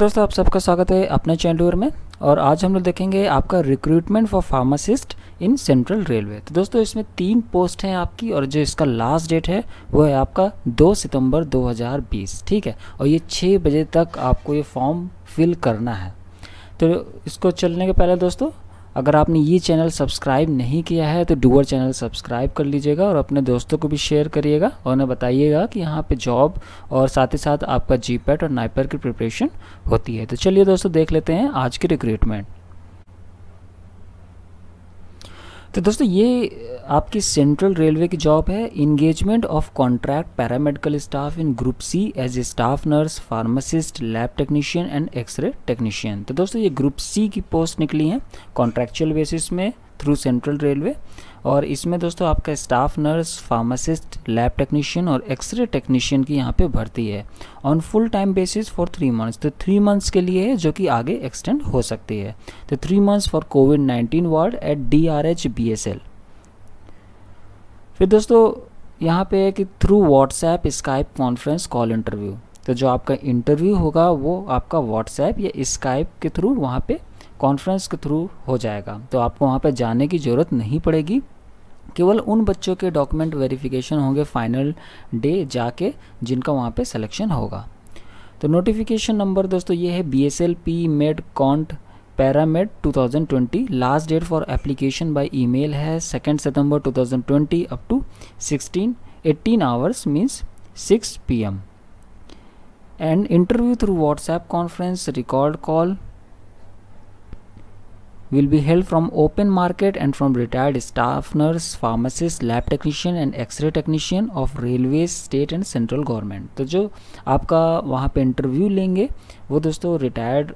दोस्तों आप सबका स्वागत है अपने चैंडूर में और आज हम लोग देखेंगे आपका recruitment for pharmacist in central railway तो दोस्तों इसमें तीन पोस्ट हैं आपकी और जो इसका लास्ट डेट है वो है आपका 2 सितंबर 2020 ठीक है और ये 6 बजे तक आपको ये फॉर्म फिल करना है तो इसको चलने के पहले दोस्तों अगर आपने ये चैनल सब्सक्राइब नहीं किया है तो डूअर चैनल सब्सक्राइब कर लीजिएगा और अपने दोस्तों को भी शेयर करिएगा और उन्हें बताइएगा कि यहाँ पे जॉब और साथ ही साथ आपका जी और नाइपर की प्रिपरेशन होती है तो चलिए दोस्तों देख लेते हैं आज की रिक्रूटमेंट तो दोस्तों ये आपकी सेंट्रल रेलवे की जॉब है engagement of contract paramedical staff in group C as a staff nurse pharmacist lab technician and x ray technician तो दोस्तों ये ग्रुप सी की पोस्ट निकली है कॉन्ट्रैक्चुअल बेसिस में थ्रू सेंट्रल रेलवे और इसमें दोस्तों आपका staff nurse pharmacist lab technician और एक्सरे टेक्नीशियन की यहाँ पे भर्ती है on full time basis for three months तो थ्री मंथ्स के लिए है जो कि आगे एक्सटेंड हो सकती है तो three months for covid nineteen ward at D R H B S L फिर दोस्तों यहाँ पे है कि through WhatsApp Skype conference call interview तो जो आपका इंटरव्यू होगा वो आपका व्हाट्सएप या स्काइप के थ्रू वहाँ पे कॉन्फ्रेंस के थ्रू हो जाएगा तो आपको वहाँ पर जाने की ज़रूरत नहीं पड़ेगी केवल उन बच्चों के डॉक्यूमेंट वेरिफिकेशन होंगे फाइनल डे जाके जिनका वहाँ पे सिलेक्शन होगा तो नोटिफिकेशन नंबर दोस्तों ये है B S L P med cont paramed 2020 last date for application by email है सेकेंड सितंबर 2020 up to 16 18 hours means 6 PM and interview through WhatsApp conference record call will be held from open market and from retired staff nurse, pharmacist, lab technician and x-ray technician of railways, state and central government. तो जो आपका वहाँ पे interview लेंगे वो दोस्तों retired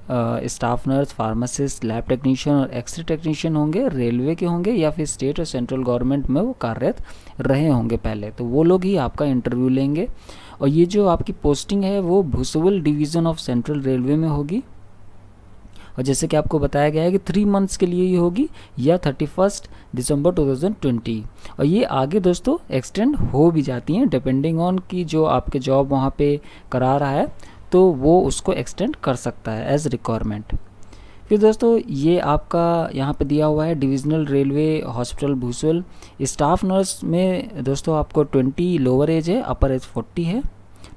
staff nurse pharmacist lab technician और x ray technician होंगे रेलवे के होंगे या फिर स्टेट और सेंट्रल गवर्नमेंट में वो कार्यरत रहे होंगे पहले तो वो लोग ही आपका इंटरव्यू लेंगे और ये जो आपकी पोस्टिंग है वो Bhusawal division of central railway में होगी और जैसे कि आपको बताया गया है कि थ्री मंथ्स के लिए ही होगी या थर्टी फर्स्ट दिसंबर 2020 और ये आगे दोस्तों एक्सटेंड हो भी जाती हैं डिपेंडिंग ऑन कि जो आपके जॉब वहाँ पे करा रहा है तो वो उसको एक्सटेंड कर सकता है एज रिक्वायरमेंट फिर दोस्तों ये आपका यहाँ पे दिया हुआ है divisional railway hospital Bhusawal staff nurse में दोस्तों आपको 20 लोअर एज है अपर एज 40 है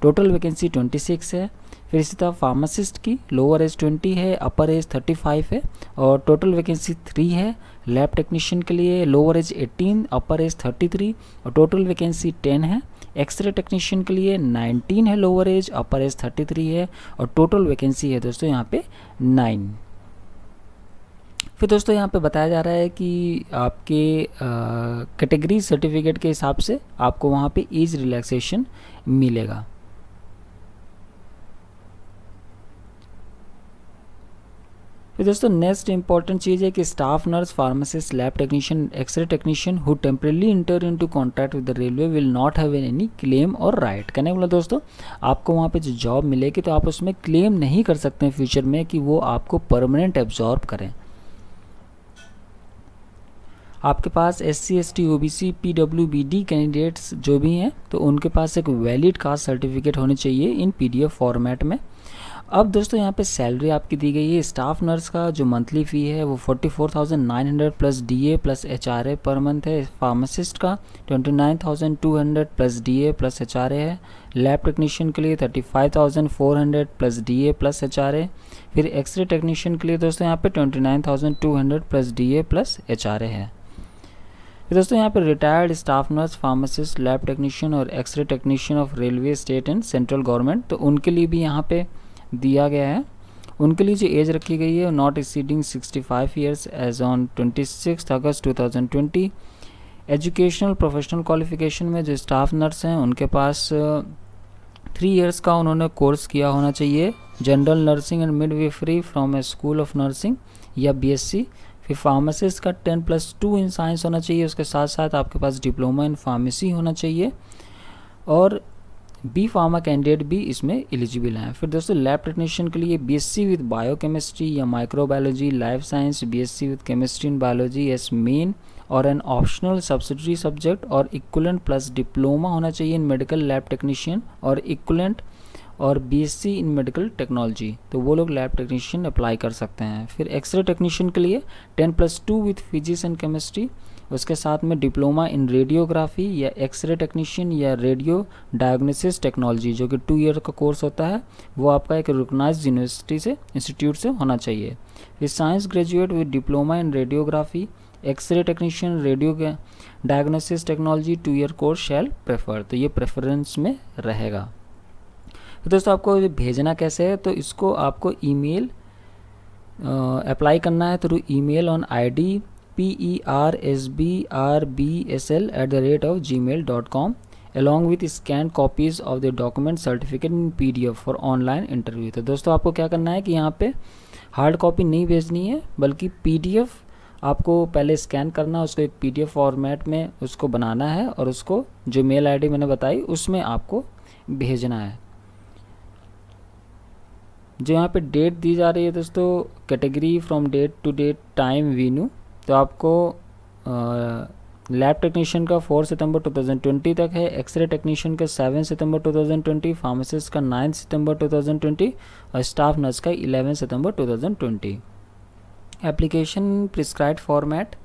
टोटल वैकेंसी 26 है फिर इसी तरह फार्मासिस्ट की लोअर एज 20 है अपर एज 35 है और टोटल वैकेंसी 3 है लैब टेक्नीशियन के लिए लोअर एज 18 अपर एज 33 और टोटल वैकेंसी 10 है एक्सरे टेक्नीशियन के लिए 19 है लोअर एज अपर एज 33 है और टोटल वैकेंसी है दोस्तों यहाँ पे 9 फिर दोस्तों यहाँ पे बताया जा रहा है कि आपके कैटेगरी सर्टिफिकेट के हिसाब से आपको वहाँ पर एज रिलैक्सेशन मिलेगा तो दोस्तों नेक्स्ट इंपॉर्टेंट चीज़ है कि staff nurse pharmacist lab technician x ray technician who temporarily enter to contract with the railway will not have any claim और राइट कहने बोला दोस्तों आपको वहाँ पे जो जॉब मिलेगी तो आप उसमें क्लेम नहीं कर सकते हैं फ्यूचर में कि वो आपको परमानेंट एब्जॉर्ब करें आपके पास S C S T O B C P W B D candidates जो भी हैं तो उनके पास एक वैलिड कास्ट सर्टिफिकेट होने चाहिए in P D F format में अब दोस्तों यहाँ पे सैलरी आपकी दी गई है स्टाफ नर्स का जो मंथली फ़ी है वो 44,900 plus DA plus HRA per month है फार्मासिस्ट का 29,200 प्लस डीए प्लस एचआरए है लैब टेक्नीशियन के लिए 35,400 प्लस डीए प्लस एचआरए फिर एक्सरे टेक्नीशियन के लिए दोस्तों यहाँ पे 29,200 प्लस डीए प्लस एचआरए है फिर दोस्तों यहाँ पर retired staff nurse pharmacist lab technician और x ray technician of railway state and central government तो उनके लिए भी यहाँ पे दिया गया है उनके लिए जो एज रखी गई है not exceeding 65 five years age on twenty six August 2020 educational professional qualification में जो स्टाफ नर्स हैं उनके पास थ्री uh, इयर्स का उन्होंने कोर्स किया होना चाहिए general nursing and midwifery from a school of nursing या सी फिर फार्मासिस्ट का ten plus two in science होना चाहिए उसके साथ साथ आपके पास डिप्लोमा इन फार्मेसी होना चाहिए और बी फार्मा कैंडिडेट भी इसमें एलिजिबल हैं फिर दोस्तों लैब टेक्नीशियन के लिए बीएससी विद बायोकेमिस्ट्री या microbiology life science BSc with chemistry in biology as main और एन ऑप्शनल सब्सिडरी सब्जेक्ट और इक्वलेंट प्लस डिप्लोमा होना चाहिए इन मेडिकल लैब टेक्नीशियन और इक्वलेंट और बीएससी इन मेडिकल टेक्नोलॉजी तो वो लोग लैब टेक्नीशियन अप्लाई कर सकते हैं फिर एक्सरे टेक्नीशियन के लिए ten plus two with physics and chemistry उसके साथ में डिप्लोमा इन रेडियोग्राफी या एक्सरे टेक्नीशियन या रेडियो डायग्नोसिस टेक्नोलॉजी जो कि टू ईयर का कोर्स होता है वो आपका एक रिकोगनाइज यूनिवर्सिटी से इंस्टीट्यूट से होना चाहिए फिर science graduate with diploma in radiography X ray technician radio diagnosis technology two year course shall prefer तो ये प्रेफरेंस में रहेगा तो दोस्तों आपको भेजना कैसे है तो इसको आपको ईमेल अप्लाई करना है through email on ID P E R S B R B S L at the rate of Gmail dot com along with scan copies of the document certificate in P D F for online interview तो दोस्तों आपको क्या करना है कि यहाँ पे hard copy नहीं भेजनी है बल्कि पी डी एफ आपको पहले स्कैन करना है उसको एक पी डी एफ फॉर्मेट में उसको बनाना है और उसको जो मेल आई डी मैंने बताई उसमें आपको भेजना है जो यहाँ पे डेट दी जा रही है दोस्तों category from date to date time वीनू तो आपको लैब टेक्नीशियन का 4 सितंबर 2020 तक है एक्सरे टेक्नीशियन का 7 सितंबर 2020 फार्मासिस्ट का 9 सितंबर 2020 और स्टाफ नर्स का 11 सितंबर 2020 एप्लीकेशन प्रिस्क्राइब फॉर्मेट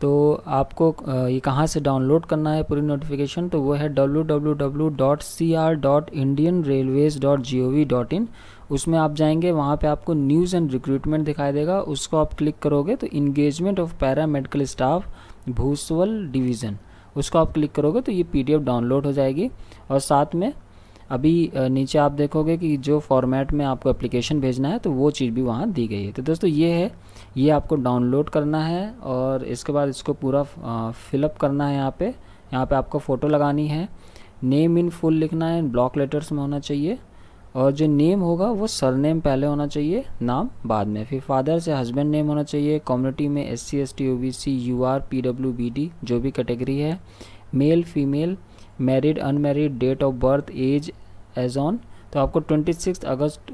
तो आपको ये कहाँ से डाउनलोड करना है पूरी नोटिफिकेशन तो वो है www.cr.indianrailways.gov.in उसमें आप जाएंगे वहाँ पे आपको न्यूज़ एंड रिक्रूटमेंट दिखाई देगा उसको आप क्लिक करोगे तो engagement of paramedical staff Bhusawal division उसको आप क्लिक करोगे तो ये पीडीएफ डाउनलोड हो जाएगी और साथ में अभी नीचे आप देखोगे कि जो फॉर्मेट में आपको एप्लीकेशन भेजना है तो वो चीज़ भी वहाँ दी गई है तो दोस्तों ये है ये आपको डाउनलोड करना है और इसके बाद इसको पूरा फिलअप करना है यहाँ पे यहाँ पे आपको फ़ोटो लगानी है नेम इन फुल लिखना है ब्लॉक लेटर्स में होना चाहिए और जो नेम होगा वो सरनेम पहले होना चाहिए नाम बाद में फिर फादर से हस्बैंड नेम होना चाहिए कम्युनिटी में S C S T O B C U R P W B D जो भी कैटेगरी है male female married unmarried date of birth age age on तो आपको twenty six August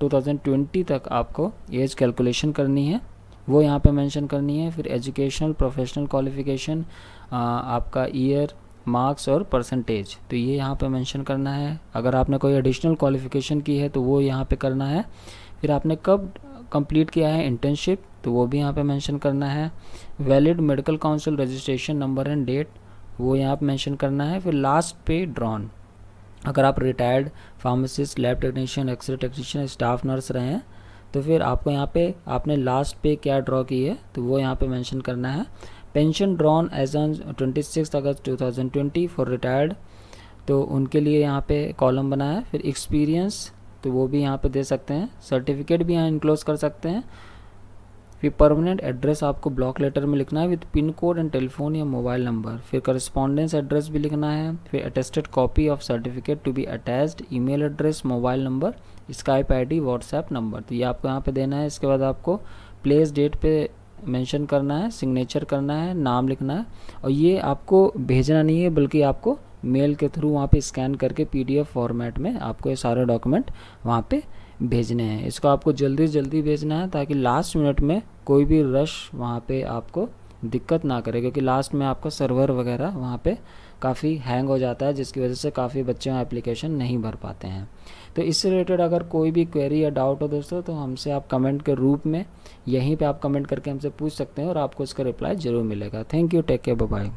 two thousand twenty तक आपको as calculation करनी है वो यहाँ पे मेंशन करनी है फिर एजुकेशनल प्रोफेशनल क्वालिफिकेशन आपका ईयर मार्क्स और परसेंटेज तो ये यहाँ पे मेंशन करना है अगर आपने कोई एडिशनल क्वालिफिकेशन की है तो वो यहाँ पे करना है फिर आपने कब कंप्लीट किया है इंटर्नशिप तो वो भी यहाँ पे मेंशन करना है valid medical council registration number and date वो यहाँ पर मैंशन करना है फिर लास्ट पे ड्रॉन अगर आप retired pharmacist lab technician x ray technician staff nurse रहे हैं तो फिर आपको यहाँ पे आपने लास्ट पे क्या ड्रॉ की है तो वो यहाँ पे मेंशन करना है pension drawn age on twenty six August 2020 for retired तो उनके लिए यहाँ पे कॉलम बना है फिर एक्सपीरियंस तो वो भी यहाँ पे दे सकते हैं सर्टिफिकेट भी यहाँ इनक्लोज कर सकते हैं फिर परमानेंट एड्रेस आपको ब्लॉक लेटर में लिखना है with pin code and telephone या मोबाइल नंबर फिर करस्पॉन्डेंस एड्रेस भी लिखना है फिर attested copy of certificate to be attached email address mobile number Skype I D WhatsApp number तो ये आपको यहाँ पे देना है इसके बाद आपको प्लेस डेट पे मेंशन करना है सिग्नेचर करना है नाम लिखना है और ये आपको भेजना नहीं है बल्कि आपको मेल के थ्रू वहाँ पे स्कैन करके पीडीएफ फॉर्मेट में आपको ये सारा डॉक्यूमेंट वहाँ पे भेजने हैं इसको आपको जल्दी जल्दी भेजना है ताकि लास्ट मिनट में कोई भी रश वहाँ पे आपको दिक्कत ना करे क्योंकि लास्ट में आपका सर्वर वगैरह वहाँ पे काफ़ी हैंग हो जाता है जिसकी वजह से काफ़ी बच्चे वहाँ एप्लीकेशन नहीं भर पाते हैं तो इससे रिलेटेड अगर कोई भी क्वेरी या डाउट हो दोस्तों तो हमसे आप कमेंट के रूप में यहीं पे आप कमेंट करके हमसे पूछ सकते हैं और आपको उसका रिप्लाई ज़रूर मिलेगा thank you take care bye